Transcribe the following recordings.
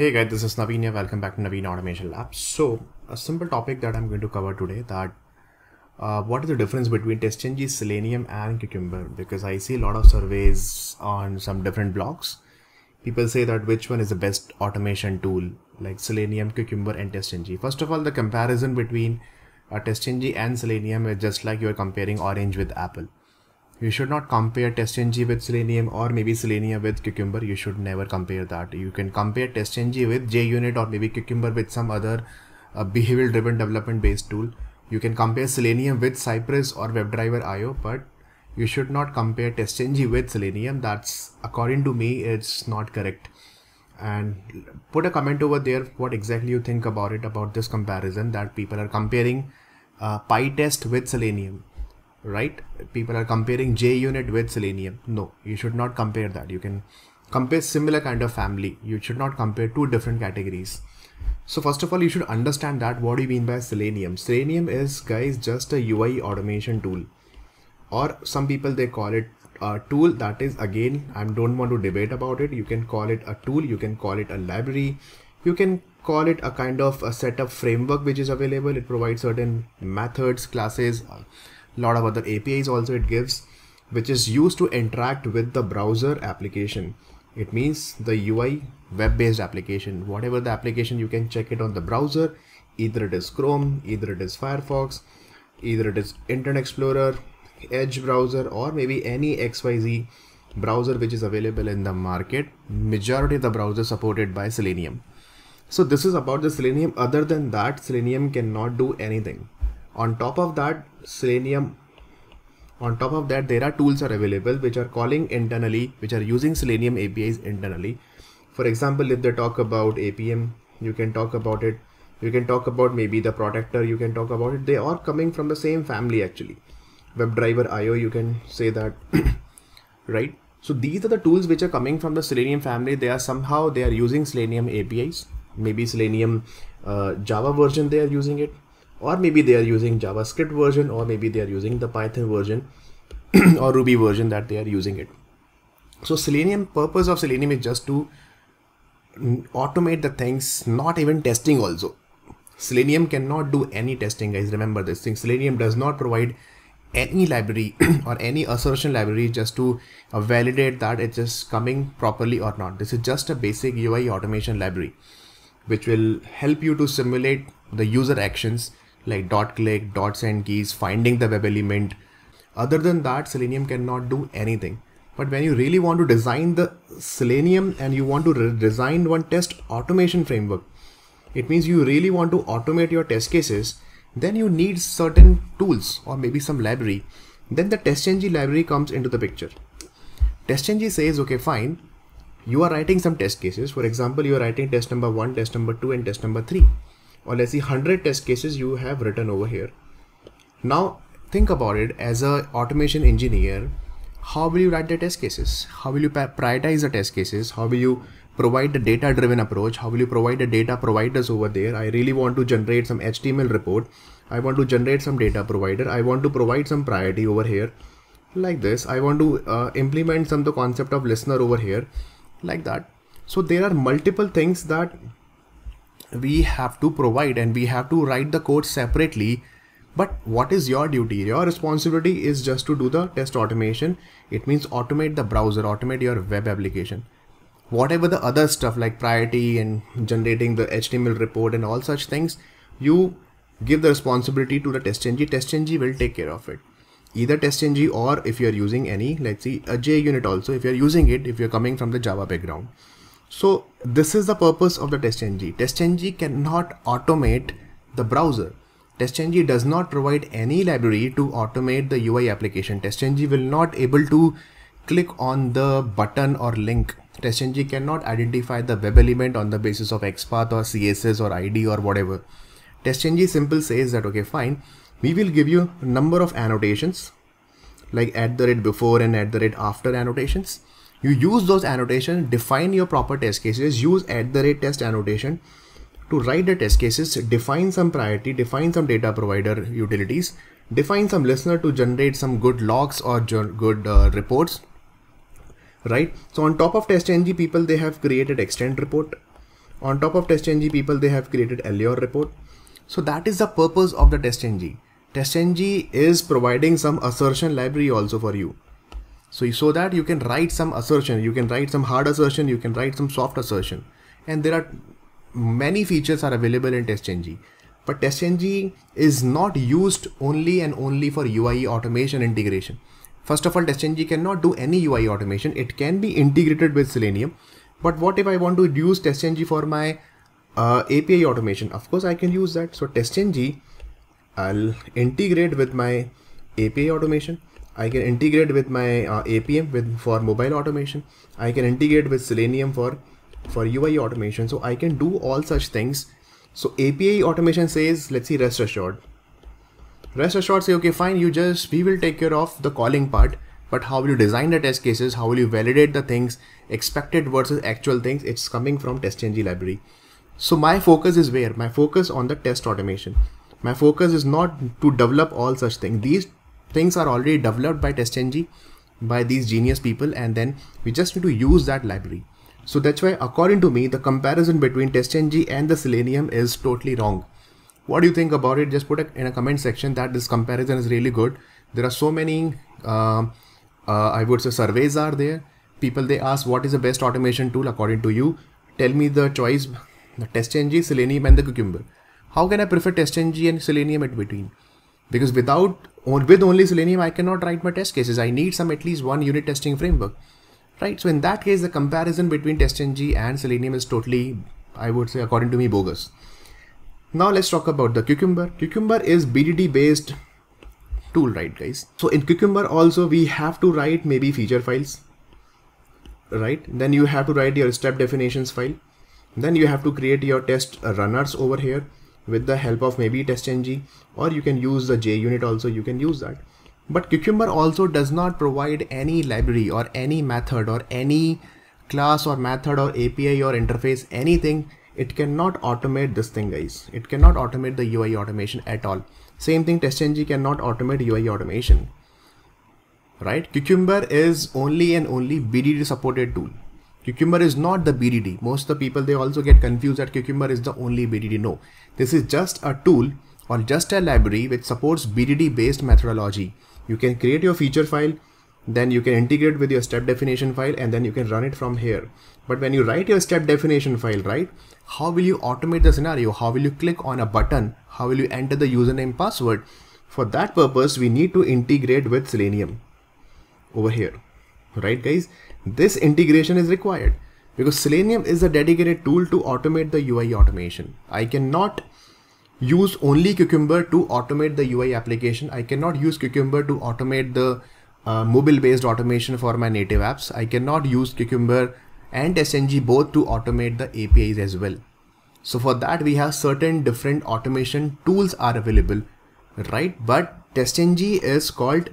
Hey guys, this is Naveen here. Welcome back to Naveen Automation Lab. So a simple topic that I'm going to cover today that uh, what is the difference between TestNG, Selenium and Cucumber? Because I see a lot of surveys on some different blogs. People say that which one is the best automation tool like Selenium, Cucumber and TestNG. First of all, the comparison between uh, TestNG and Selenium is just like you're comparing orange with apple. You should not compare TestNG with Selenium or maybe Selenium with Cucumber. You should never compare that. You can compare TestNG with JUnit or maybe Cucumber with some other uh, behavioral driven development based tool. You can compare Selenium with Cypress or WebDriver IO, but you should not compare TestNG with Selenium. That's according to me, it's not correct. And put a comment over there what exactly you think about it about this comparison that people are comparing uh, PyTest with Selenium right people are comparing JUnit with selenium no you should not compare that you can compare similar kind of family you should not compare two different categories so first of all you should understand that what do you mean by selenium selenium is guys just a UI automation tool or some people they call it a tool that is again I don't want to debate about it you can call it a tool you can call it a library you can call it a kind of a setup framework which is available it provides certain methods classes lot of other APIs also it gives, which is used to interact with the browser application. It means the UI web-based application, whatever the application you can check it on the browser, either it is Chrome, either it is Firefox, either it is Internet Explorer, Edge browser, or maybe any XYZ browser which is available in the market. Majority of the browsers supported by Selenium. So this is about the Selenium. Other than that, Selenium cannot do anything on top of that selenium on top of that there are tools are available which are calling internally which are using selenium apis internally for example if they talk about apm you can talk about it you can talk about maybe the protector you can talk about it they are coming from the same family actually webdriver io you can say that right so these are the tools which are coming from the selenium family they are somehow they are using selenium apis maybe selenium uh, java version they are using it or maybe they are using JavaScript version or maybe they are using the Python version or Ruby version that they are using it. So Selenium purpose of Selenium is just to automate the things, not even testing also. Selenium cannot do any testing guys. Remember this thing. Selenium does not provide any library or any assertion library just to uh, validate that it is coming properly or not. This is just a basic UI automation library which will help you to simulate the user actions like dot click, dot send keys, finding the web element. Other than that, Selenium cannot do anything. But when you really want to design the Selenium and you want to design one test automation framework, it means you really want to automate your test cases, then you need certain tools or maybe some library. Then the TestNG library comes into the picture. TestNG says, okay, fine, you are writing some test cases. For example, you are writing test number one, test number two, and test number three or let's see, 100 test cases you have written over here. Now think about it as a automation engineer, how will you write the test cases? How will you prioritize the test cases? How will you provide the data driven approach? How will you provide the data providers over there? I really want to generate some HTML report. I want to generate some data provider. I want to provide some priority over here like this. I want to uh, implement some the concept of listener over here like that. So there are multiple things that we have to provide and we have to write the code separately but what is your duty your responsibility is just to do the test automation it means automate the browser automate your web application whatever the other stuff like priority and generating the html report and all such things you give the responsibility to the test Test testng will take care of it either test testng or if you're using any let's see a J unit also if you're using it if you're coming from the java background so this is the purpose of the TestNG. TestNG cannot automate the browser. TestNG does not provide any library to automate the UI application. TestNG will not able to click on the button or link. TestNG cannot identify the web element on the basis of XPath or CSS or ID or whatever. TestNG simple says that, okay, fine, we will give you number of annotations like at the rate before and at the rate after annotations you use those annotations, define your proper test cases, use at the rate test annotation to write the test cases, define some priority, define some data provider utilities, define some listener to generate some good logs or good uh, reports, right? So on top of TestNG people, they have created extend report. On top of TestNG people, they have created Allure report. So that is the purpose of the TestNG. TestNG is providing some assertion library also for you. So, so that you can write some assertion, you can write some hard assertion, you can write some soft assertion. And there are many features are available in TestNG. But TestNG is not used only and only for UI automation integration. First of all, TestNG cannot do any UI automation. It can be integrated with Selenium. But what if I want to use TestNG for my uh, API automation? Of course, I can use that. So TestNG, I'll integrate with my API automation I can integrate with my uh, APM with for mobile automation. I can integrate with Selenium for for UI automation. So I can do all such things. So API automation says, let's see, rest assured. Rest assured say, okay, fine, you just, we will take care of the calling part, but how will you design the test cases? How will you validate the things, expected versus actual things? It's coming from TestNG library. So my focus is where? My focus on the test automation. My focus is not to develop all such things. These things are already developed by TestNG by these genius people and then we just need to use that library. So that's why according to me the comparison between TestNG and the Selenium is totally wrong. What do you think about it? Just put it in a comment section that this comparison is really good. There are so many uh, uh, I would say surveys are there. People they ask what is the best automation tool according to you. Tell me the choice the TestNG, Selenium and the Cucumber. How can I prefer TestNG and Selenium in between? because without or with only Selenium, I cannot write my test cases. I need some at least one unit testing framework, right? So in that case, the comparison between TestNG and Selenium is totally, I would say, according to me, bogus. Now let's talk about the Cucumber. Cucumber is BDD based tool, right guys? So in Cucumber also, we have to write maybe feature files, right? Then you have to write your step definitions file. Then you have to create your test runners over here with the help of maybe testng or you can use the JUnit also you can use that. But Cucumber also does not provide any library or any method or any class or method or API or interface anything it cannot automate this thing guys it cannot automate the UI automation at all same thing testng cannot automate UI automation right cucumber is only and only BDD supported tool Cucumber is not the BDD. Most of the people, they also get confused that Cucumber is the only BDD. No, this is just a tool or just a library which supports BDD based methodology. You can create your feature file, then you can integrate with your step definition file and then you can run it from here. But when you write your step definition file, right, how will you automate the scenario? How will you click on a button? How will you enter the username password? For that purpose, we need to integrate with Selenium over here right guys this integration is required because selenium is a dedicated tool to automate the ui automation i cannot use only cucumber to automate the ui application i cannot use cucumber to automate the uh, mobile based automation for my native apps i cannot use cucumber and sng both to automate the apis as well so for that we have certain different automation tools are available right but testng is called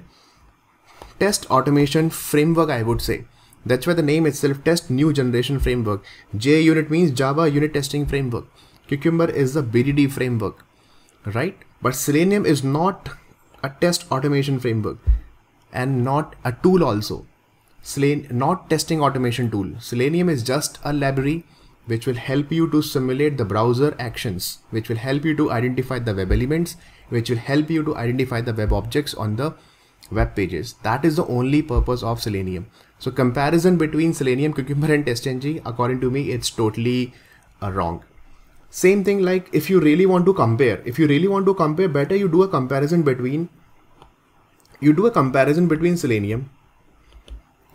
test automation framework, I would say. That's why the name itself, Test New Generation Framework. JUnit means Java Unit Testing Framework. Cucumber is the BDD framework, right? But Selenium is not a test automation framework and not a tool also. Selen not testing automation tool. Selenium is just a library which will help you to simulate the browser actions, which will help you to identify the web elements, which will help you to identify the web objects on the web pages. That is the only purpose of Selenium. So comparison between Selenium, Cucumber and TestNG, according to me, it's totally uh, wrong. Same thing like if you really want to compare, if you really want to compare better, you do a comparison between, you do a comparison between Selenium,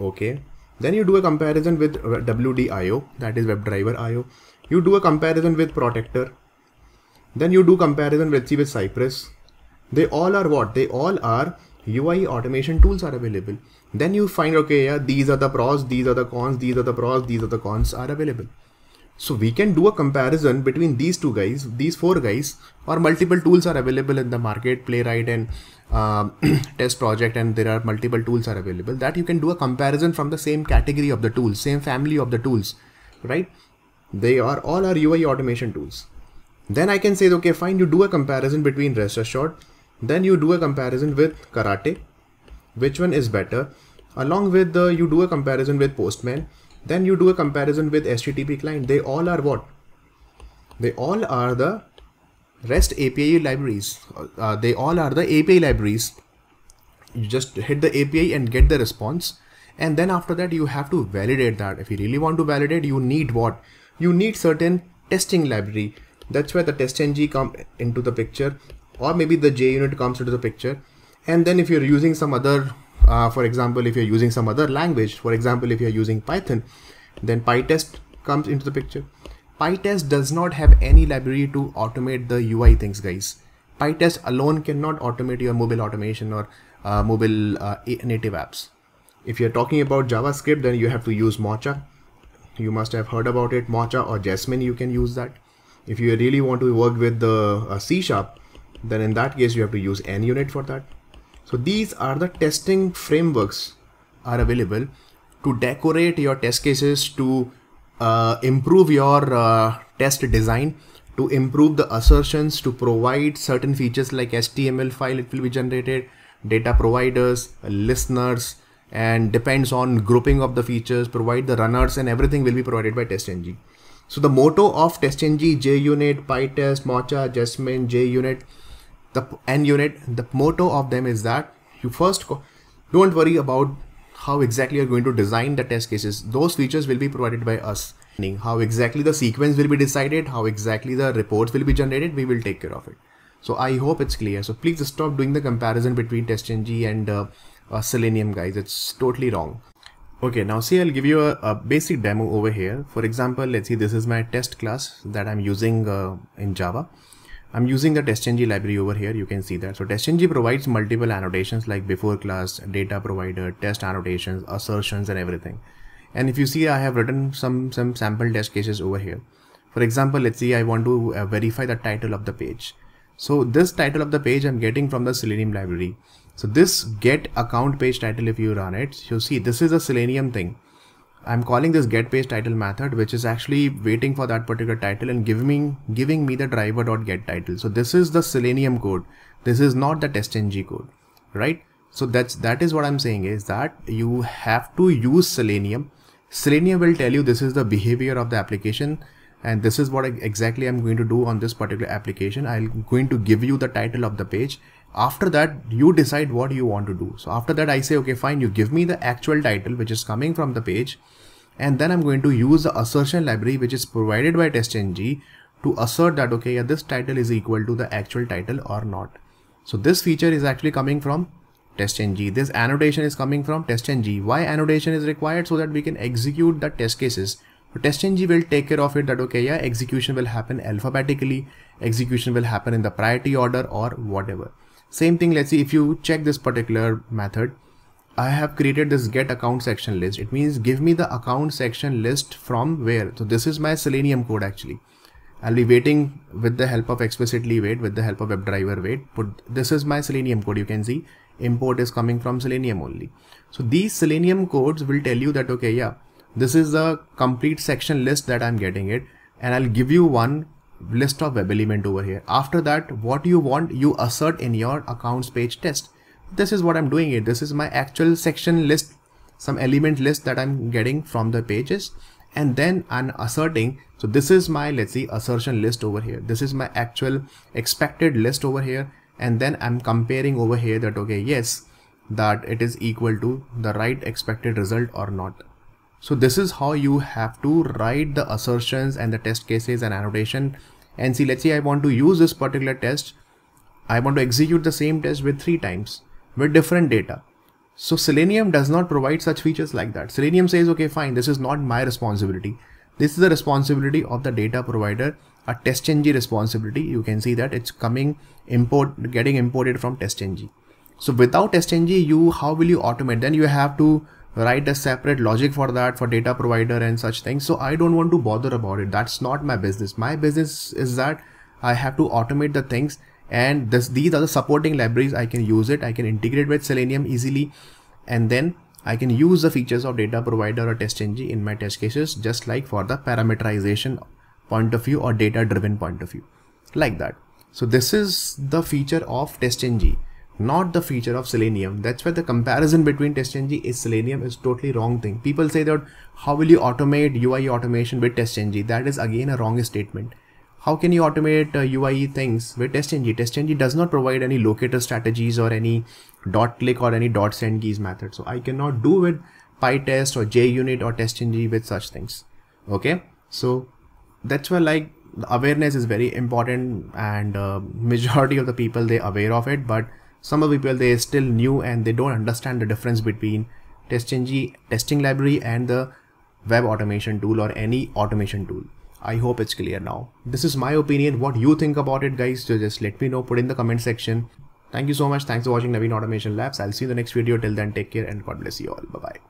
okay, then you do a comparison with WDIO, that is WebDriver IO. You do a comparison with Protector. Then you do comparison, with see, with Cypress. They all are what? They all are UI automation tools are available. Then you find, okay, yeah, these are the pros, these are the cons, these are the pros, these are the cons are available. So we can do a comparison between these two guys, these four guys, or multiple tools are available in the market, Playwright and um, Test Project, and there are multiple tools are available that you can do a comparison from the same category of the tools, same family of the tools, right? They are all are UI automation tools. Then I can say, okay, fine, you do a comparison between Rest Assured then you do a comparison with karate, which one is better. Along with the, you do a comparison with Postman. Then you do a comparison with HTTP client. They all are what? They all are the REST API libraries. Uh, they all are the API libraries. You just hit the API and get the response. And then after that, you have to validate that. If you really want to validate, you need what? You need certain testing library. That's where the testng come into the picture or maybe the J unit comes into the picture. And then if you're using some other, uh, for example, if you're using some other language, for example, if you're using Python, then PyTest comes into the picture. PyTest does not have any library to automate the UI things, guys. PyTest alone cannot automate your mobile automation or uh, mobile uh, native apps. If you're talking about JavaScript, then you have to use Mocha. You must have heard about it, Mocha or Jasmine, you can use that. If you really want to work with the uh, C Sharp, then in that case you have to use n unit for that. So these are the testing frameworks are available to decorate your test cases, to uh, improve your uh, test design, to improve the assertions, to provide certain features like HTML file it will be generated, data providers, listeners, and depends on grouping of the features, provide the runners and everything will be provided by TestNG. So the motto of TestNG, JUnit, PyTest, Mocha, Jasmine, JUnit, the n unit the motto of them is that you first don't worry about how exactly you're going to design the test cases those features will be provided by us how exactly the sequence will be decided how exactly the reports will be generated we will take care of it so i hope it's clear so please stop doing the comparison between testng and uh, uh, selenium guys it's totally wrong okay now see i'll give you a, a, basic demo over here for example let's see this is my test class that i'm using uh, in java I'm using the TestNG library over here, you can see that. So TestNG provides multiple annotations like before class, data provider, test annotations, assertions and everything. And if you see, I have written some, some sample test cases over here. For example, let's say I want to uh, verify the title of the page. So this title of the page I'm getting from the Selenium library. So this get account page title, if you run it, you see this is a Selenium thing. I'm calling this get page title method, which is actually waiting for that particular title and giving me, giving me the driver dot get title. So this is the Selenium code. This is not the testng code, right? So that's, that is what I'm saying is that you have to use Selenium. Selenium will tell you this is the behavior of the application. And this is what exactly I'm going to do on this particular application. I'm going to give you the title of the page after that you decide what you want to do so after that i say okay fine you give me the actual title which is coming from the page and then i'm going to use the assertion library which is provided by testng to assert that okay yeah, this title is equal to the actual title or not so this feature is actually coming from testng this annotation is coming from testng why annotation is required so that we can execute the test cases so testng will take care of it that okay yeah execution will happen alphabetically execution will happen in the priority order or whatever same thing, let's see if you check this particular method, I have created this get account section list. It means give me the account section list from where. So this is my Selenium code actually. I'll be waiting with the help of explicitly wait with the help of WebDriver wait. But this is my Selenium code. You can see import is coming from Selenium only. So these Selenium codes will tell you that, okay, yeah, this is the complete section list that I'm getting it. And I'll give you one list of web element over here. After that, what you want, you assert in your accounts page test. This is what I'm doing it. This is my actual section list, some element list that I'm getting from the pages. And then I'm asserting. So this is my, let's see, assertion list over here. This is my actual expected list over here. And then I'm comparing over here that, okay, yes, that it is equal to the right expected result or not. So this is how you have to write the assertions and the test cases and annotation and see, let's say I want to use this particular test. I want to execute the same test with three times with different data. So Selenium does not provide such features like that. Selenium says, okay, fine, this is not my responsibility. This is the responsibility of the data provider, a testng responsibility. You can see that it's coming import, getting imported from testng. So without testng, you, how will you automate? Then you have to write a separate logic for that for data provider and such things so i don't want to bother about it that's not my business my business is that i have to automate the things and this these are the supporting libraries i can use it i can integrate with selenium easily and then i can use the features of data provider or test ng in my test cases just like for the parameterization point of view or data driven point of view like that so this is the feature of test ng not the feature of selenium that's why the comparison between testng is selenium is totally wrong thing people say that how will you automate ui automation with testng that is again a wrong statement how can you automate uh, ui things with testng testng does not provide any locator strategies or any dot click or any dot send keys method so i cannot do with pytest or junit or testng with such things okay so that's why like awareness is very important and uh, majority of the people they aware of it but some of the people they are still new and they don't understand the difference between TestNG testing library and the web automation tool or any automation tool. I hope it's clear now. This is my opinion. What you think about it guys, so just let me know, put in the comment section. Thank you so much. Thanks for watching Naveen Automation Labs. I'll see you in the next video. Till then, take care and God bless you all. Bye-bye.